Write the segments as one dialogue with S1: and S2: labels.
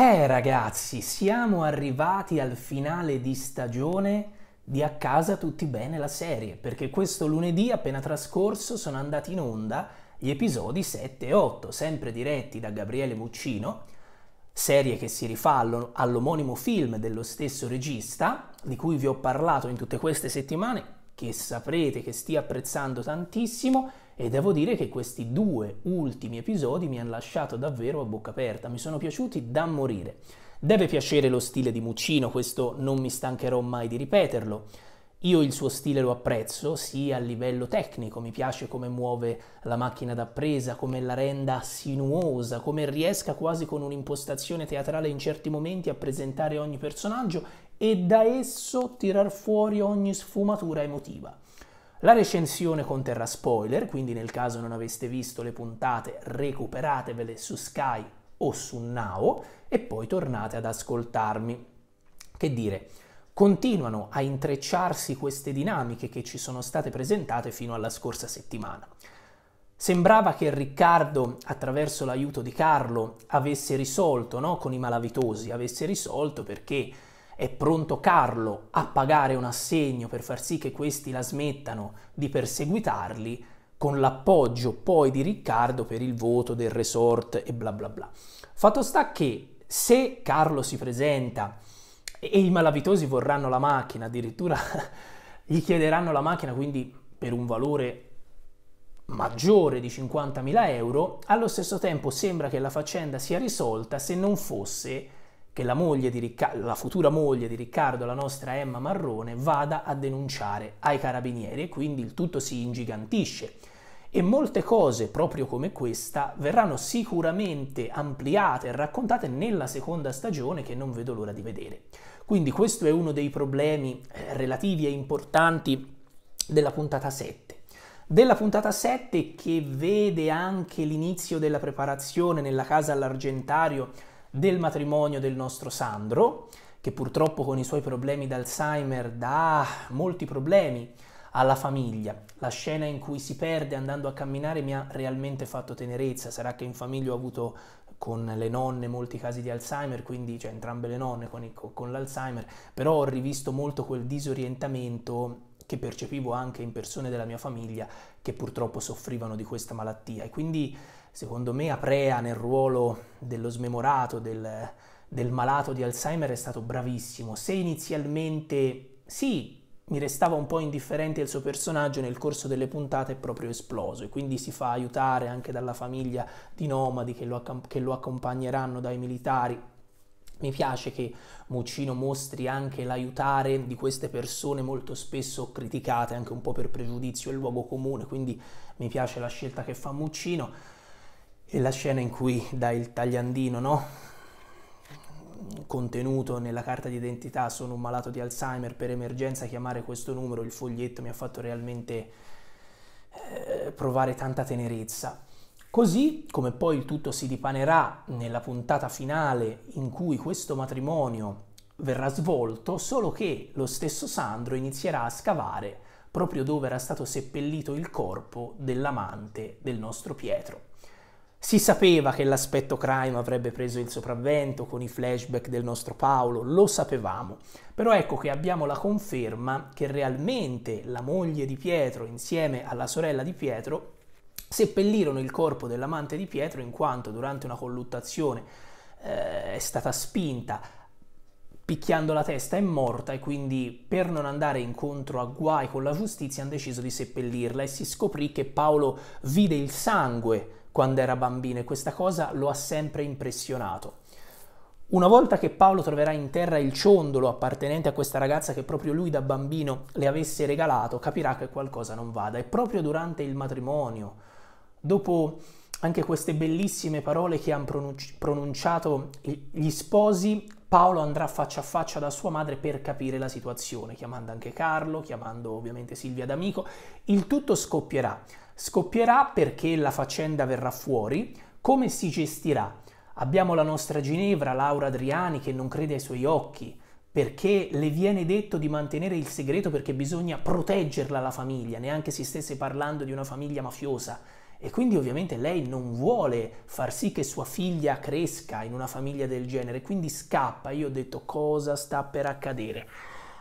S1: Eh ragazzi, siamo arrivati al finale di stagione di A casa tutti bene la serie, perché questo lunedì appena trascorso sono andati in onda gli episodi 7 e 8, sempre diretti da Gabriele Muccino, serie che si rifà all'omonimo film dello stesso regista, di cui vi ho parlato in tutte queste settimane, che saprete che stia apprezzando tantissimo, e devo dire che questi due ultimi episodi mi hanno lasciato davvero a bocca aperta, mi sono piaciuti da morire. Deve piacere lo stile di Muccino, questo non mi stancherò mai di ripeterlo. Io il suo stile lo apprezzo sia a livello tecnico, mi piace come muove la macchina da presa, come la renda sinuosa, come riesca quasi con un'impostazione teatrale in certi momenti a presentare ogni personaggio e da esso tirar fuori ogni sfumatura emotiva. La recensione conterrà spoiler, quindi nel caso non aveste visto le puntate recuperatevele su Sky o su Now e poi tornate ad ascoltarmi. Che dire, continuano a intrecciarsi queste dinamiche che ci sono state presentate fino alla scorsa settimana. Sembrava che Riccardo, attraverso l'aiuto di Carlo, avesse risolto, no? con i malavitosi, avesse risolto perché è pronto Carlo a pagare un assegno per far sì che questi la smettano di perseguitarli, con l'appoggio poi di Riccardo per il voto del resort e bla bla bla. Fatto sta che se Carlo si presenta e i malavitosi vorranno la macchina, addirittura gli chiederanno la macchina, quindi per un valore maggiore di 50.000 euro, allo stesso tempo sembra che la faccenda sia risolta se non fosse che la, moglie di Riccardo, la futura moglie di Riccardo, la nostra Emma Marrone, vada a denunciare ai carabinieri e quindi il tutto si ingigantisce. E molte cose, proprio come questa, verranno sicuramente ampliate e raccontate nella seconda stagione che non vedo l'ora di vedere. Quindi questo è uno dei problemi eh, relativi e importanti della puntata 7 della puntata 7 che vede anche l'inizio della preparazione nella casa all'argentario del matrimonio del nostro Sandro, che purtroppo con i suoi problemi d'Alzheimer dà molti problemi alla famiglia. La scena in cui si perde andando a camminare mi ha realmente fatto tenerezza, sarà che in famiglia ho avuto con le nonne molti casi di Alzheimer, quindi cioè entrambe le nonne con, il, con l'Alzheimer, però ho rivisto molto quel disorientamento che percepivo anche in persone della mia famiglia che purtroppo soffrivano di questa malattia e quindi Secondo me Aprea nel ruolo dello smemorato, del, del malato di Alzheimer è stato bravissimo. Se inizialmente sì, mi restava un po' indifferente il suo personaggio, nel corso delle puntate è proprio esploso e quindi si fa aiutare anche dalla famiglia di nomadi che lo, che lo accompagneranno dai militari. Mi piace che Muccino mostri anche l'aiutare di queste persone molto spesso criticate anche un po' per pregiudizio e luogo comune, quindi mi piace la scelta che fa Muccino. E la scena in cui dà il tagliandino, no? contenuto nella carta d'identità sono un malato di Alzheimer per emergenza chiamare questo numero il foglietto mi ha fatto realmente eh, provare tanta tenerezza così come poi il tutto si dipanerà nella puntata finale in cui questo matrimonio verrà svolto solo che lo stesso Sandro inizierà a scavare proprio dove era stato seppellito il corpo dell'amante del nostro Pietro si sapeva che l'aspetto crime avrebbe preso il sopravvento con i flashback del nostro Paolo, lo sapevamo, però ecco che abbiamo la conferma che realmente la moglie di Pietro insieme alla sorella di Pietro seppellirono il corpo dell'amante di Pietro in quanto durante una colluttazione eh, è stata spinta picchiando la testa è morta e quindi per non andare incontro a guai con la giustizia hanno deciso di seppellirla e si scoprì che Paolo vide il sangue quando era bambino e questa cosa lo ha sempre impressionato. Una volta che Paolo troverà in terra il ciondolo appartenente a questa ragazza che proprio lui da bambino le avesse regalato, capirà che qualcosa non vada. E proprio durante il matrimonio, dopo anche queste bellissime parole che hanno pronunciato gli sposi, Paolo andrà faccia a faccia da sua madre per capire la situazione, chiamando anche Carlo, chiamando ovviamente Silvia d'amico. Il tutto scoppierà Scoppierà perché la faccenda verrà fuori, come si gestirà? Abbiamo la nostra Ginevra, Laura Adriani, che non crede ai suoi occhi, perché le viene detto di mantenere il segreto perché bisogna proteggerla la famiglia, neanche si stesse parlando di una famiglia mafiosa. E quindi ovviamente lei non vuole far sì che sua figlia cresca in una famiglia del genere, quindi scappa. Io ho detto cosa sta per accadere.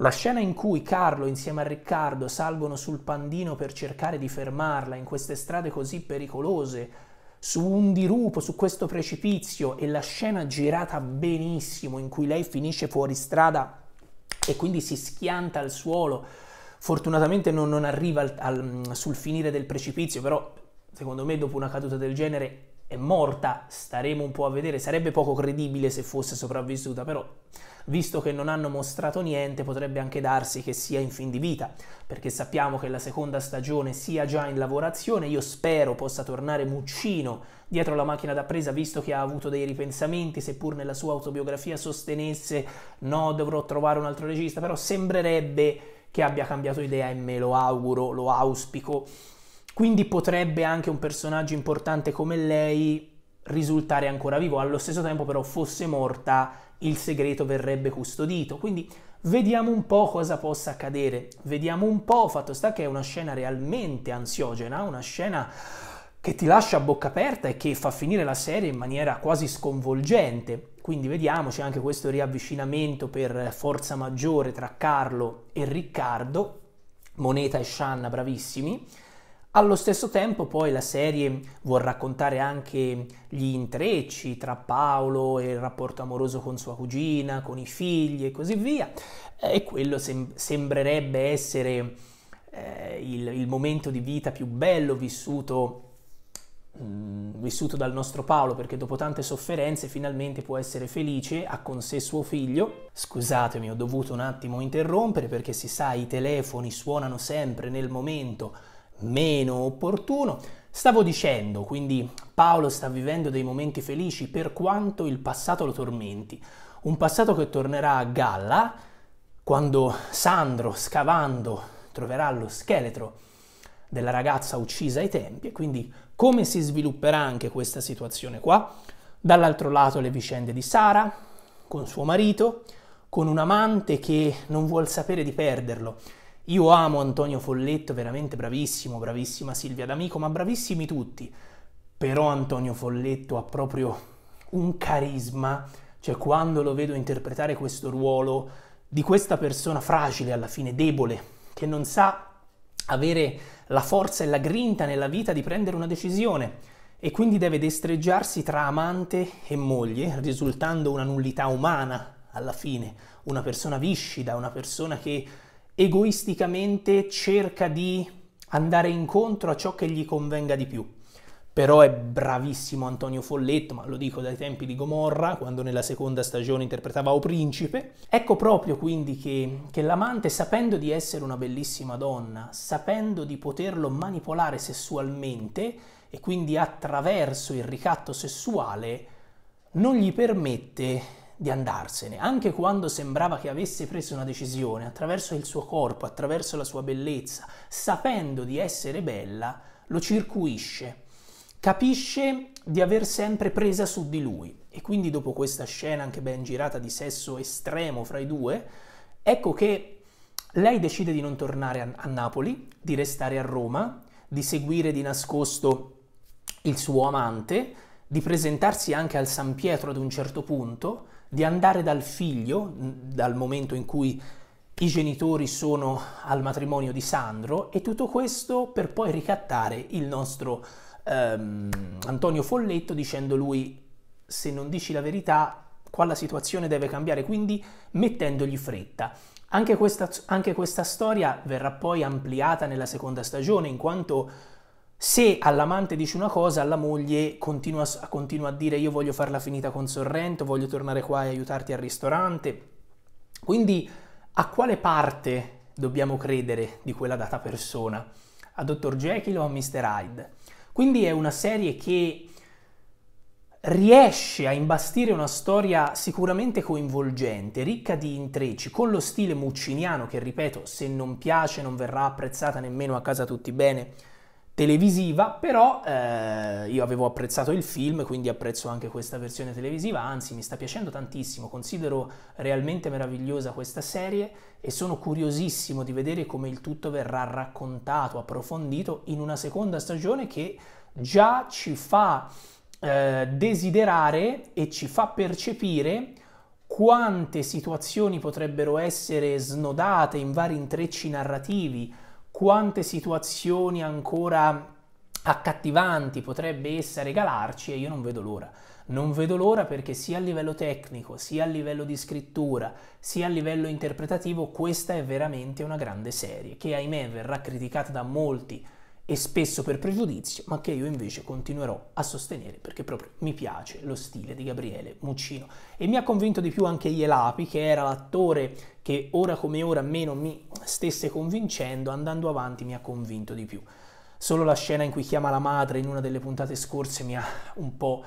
S1: La scena in cui Carlo insieme a Riccardo salgono sul pandino per cercare di fermarla in queste strade così pericolose, su un dirupo, su questo precipizio e la scena girata benissimo in cui lei finisce fuori strada e quindi si schianta al suolo. Fortunatamente non, non arriva al, al, sul finire del precipizio, però secondo me dopo una caduta del genere è morta, staremo un po' a vedere, sarebbe poco credibile se fosse sopravvissuta, però visto che non hanno mostrato niente potrebbe anche darsi che sia in fin di vita, perché sappiamo che la seconda stagione sia già in lavorazione, io spero possa tornare Muccino dietro la macchina da presa, visto che ha avuto dei ripensamenti, seppur nella sua autobiografia sostenesse no, dovrò trovare un altro regista, però sembrerebbe che abbia cambiato idea e me lo auguro, lo auspico quindi potrebbe anche un personaggio importante come lei risultare ancora vivo, allo stesso tempo però fosse morta il segreto verrebbe custodito. Quindi vediamo un po' cosa possa accadere, vediamo un po', fatto sta che è una scena realmente ansiogena, una scena che ti lascia a bocca aperta e che fa finire la serie in maniera quasi sconvolgente. Quindi vediamo, c'è anche questo riavvicinamento per forza maggiore tra Carlo e Riccardo, Moneta e Shanna bravissimi. Allo stesso tempo poi la serie vuol raccontare anche gli intrecci tra Paolo e il rapporto amoroso con sua cugina, con i figli e così via eh, e quello sem- sembrerebbe essere eh, il, il, momento di vita più bello vissuto, mh, mm, vissuto dal nostro Paolo perché dopo tante sofferenze finalmente può essere felice, ha con sé suo figlio. Scusatemi, ho dovuto un attimo interrompere perché si sa i telefoni suonano sempre nel momento meno opportuno. Stavo dicendo, quindi Paolo sta vivendo dei momenti felici per quanto il passato lo tormenti, un passato che tornerà a galla quando Sandro, scavando, troverà lo scheletro della ragazza uccisa ai tempi e quindi come si svilupperà anche questa situazione qua. Dall'altro lato le vicende di Sara con suo marito, con un amante che non vuol sapere di perderlo io amo Antonio Folletto, veramente bravissimo, bravissima Silvia D'Amico, ma bravissimi tutti. Però Antonio Folletto ha proprio un carisma, cioè quando lo vedo interpretare questo ruolo di questa persona fragile alla fine, debole, che non sa avere la forza e la grinta nella vita di prendere una decisione e quindi deve destreggiarsi tra amante e moglie, risultando una nullità umana alla fine, una persona viscida, una persona che egoisticamente cerca di andare incontro a ciò che gli convenga di più. Però è bravissimo Antonio Folletto, ma lo dico dai tempi di Gomorra, quando nella seconda stagione interpretava O Principe. Ecco proprio quindi che, che l'amante, sapendo di essere una bellissima donna, sapendo di poterlo manipolare sessualmente, e quindi attraverso il ricatto sessuale, non gli permette di andarsene, anche quando sembrava che avesse preso una decisione, attraverso il suo corpo, attraverso la sua bellezza, sapendo di essere bella, lo circuisce, capisce di aver sempre presa su di lui. E quindi dopo questa scena anche ben girata di sesso estremo fra i due, ecco che lei decide di non tornare a, a Napoli, di restare a Roma, di seguire di nascosto il suo amante, di presentarsi anche al San Pietro ad un certo punto, di andare dal figlio, dal momento in cui i genitori sono al matrimonio di Sandro, e tutto questo per poi ricattare il nostro ehm, Antonio Folletto dicendo lui se non dici la verità qua la situazione deve cambiare, quindi mettendogli fretta. Anche questa, anche questa storia verrà poi ampliata nella seconda stagione in quanto se all'amante dici una cosa, alla moglie continua, continua a dire io voglio farla finita con Sorrento, voglio tornare qua e aiutarti al ristorante. Quindi a quale parte dobbiamo credere di quella data persona? A Dr. Jekyll o a Mr. Hyde? Quindi è una serie che riesce a imbastire una storia sicuramente coinvolgente, ricca di intrecci, con lo stile mucciniano che, ripeto, se non piace non verrà apprezzata nemmeno a casa tutti bene televisiva, però eh, io avevo apprezzato il film, quindi apprezzo anche questa versione televisiva, anzi mi sta piacendo tantissimo, considero realmente meravigliosa questa serie e sono curiosissimo di vedere come il tutto verrà raccontato, approfondito in una seconda stagione che già ci fa eh, desiderare e ci fa percepire quante situazioni potrebbero essere snodate in vari intrecci narrativi, quante situazioni ancora accattivanti potrebbe essa regalarci e io non vedo l'ora. Non vedo l'ora perché sia a livello tecnico, sia a livello di scrittura, sia a livello interpretativo, questa è veramente una grande serie che ahimè verrà criticata da molti e spesso per pregiudizio, ma che io invece continuerò a sostenere perché proprio mi piace lo stile di Gabriele Muccino. E mi ha convinto di più anche Ielapi, che era l'attore che ora come ora meno mi stesse convincendo, andando avanti mi ha convinto di più. Solo la scena in cui chiama la madre in una delle puntate scorse mi ha un po'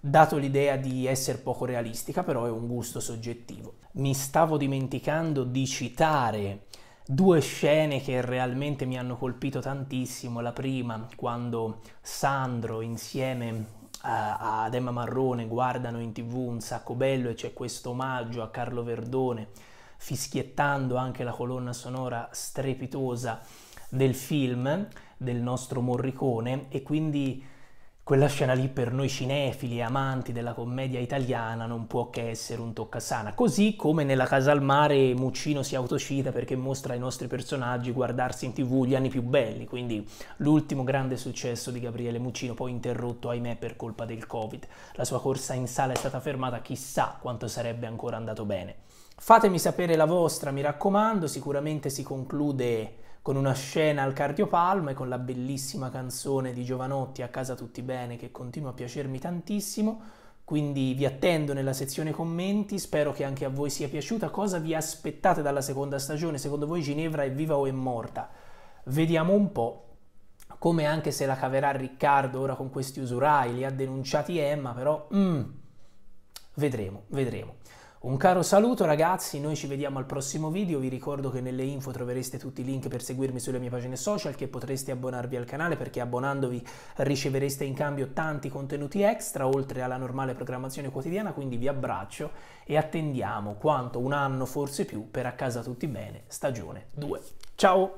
S1: dato l'idea di essere poco realistica, però è un gusto soggettivo. Mi stavo dimenticando di citare due scene che realmente mi hanno colpito tantissimo. La prima, quando Sandro insieme a, eh, ad Emma Marrone guardano in tv un sacco bello e c'è questo omaggio a Carlo Verdone, fischiettando anche la colonna sonora strepitosa del film del nostro Morricone e quindi quella scena lì per noi cinefili e amanti della commedia italiana non può che essere un toccasana, così come nella casa al mare Muccino si autocita perché mostra ai nostri personaggi guardarsi in tv gli anni più belli, quindi l'ultimo grande successo di Gabriele Muccino, poi interrotto ahimè per colpa del Covid. La sua corsa in sala è stata fermata, chissà quanto sarebbe ancora andato bene. Fatemi sapere la vostra, mi raccomando, sicuramente si conclude con una scena al cardiopalma e con la bellissima canzone di Giovanotti A casa tutti bene che continua a piacermi tantissimo. Quindi vi attendo nella sezione commenti, spero che anche a voi sia piaciuta. Cosa vi aspettate dalla seconda stagione? Secondo voi Ginevra è viva o è morta? Vediamo un po' come anche se la caverà Riccardo ora con questi usurai, li ha denunciati Emma, però mm, vedremo, vedremo. Un caro saluto ragazzi, noi ci vediamo al prossimo video, vi ricordo che nelle info trovereste tutti i link per seguirmi sulle mie pagine social, che potreste abbonarvi al canale perché abbonandovi ricevereste in cambio tanti contenuti extra oltre alla normale programmazione quotidiana, quindi vi abbraccio e attendiamo quanto un anno forse più per A casa tutti bene, stagione 2. Ciao!